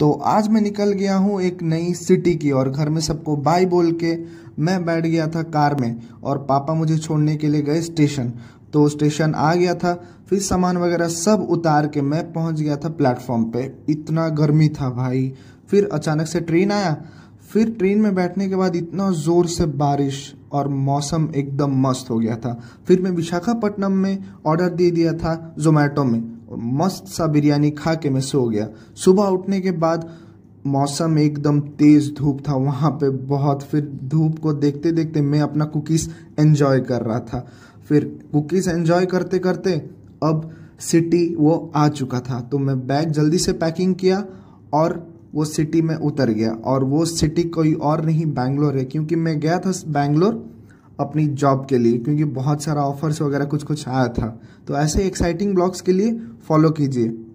तो आज मैं निकल गया हूँ एक नई सिटी की और घर में सबको बाय बोल के मैं बैठ गया था कार में और पापा मुझे छोड़ने के लिए गए स्टेशन तो स्टेशन आ गया था फिर सामान वगैरह सब उतार के मैं पहुंच गया था प्लेटफॉर्म पे इतना गर्मी था भाई फिर अचानक से ट्रेन आया फिर ट्रेन में बैठने के बाद इतना ज़ोर से बारिश और मौसम एकदम मस्त हो गया था फिर मैं विशाखापट्टनम में ऑर्डर दे दिया था जोमेटो में और मस्त सा बिरयानी खा के मैं सो गया सुबह उठने के बाद मौसम एकदम तेज़ धूप था वहाँ पे बहुत फिर धूप को देखते देखते मैं अपना कुकीज़ एंजॉय कर रहा था फिर कुकीज़ एंजॉय करते करते अब सिटी वो आ चुका था तो मैं बैग जल्दी से पैकिंग किया और वो सिटी में उतर गया और वो सिटी कोई और नहीं बैंगलोर है क्योंकि मैं गया था बैंगलोर अपनी जॉब के लिए क्योंकि बहुत सारा ऑफर्स वगैरह कुछ कुछ आया था तो ऐसे एक्साइटिंग ब्लॉग्स के लिए फॉलो कीजिए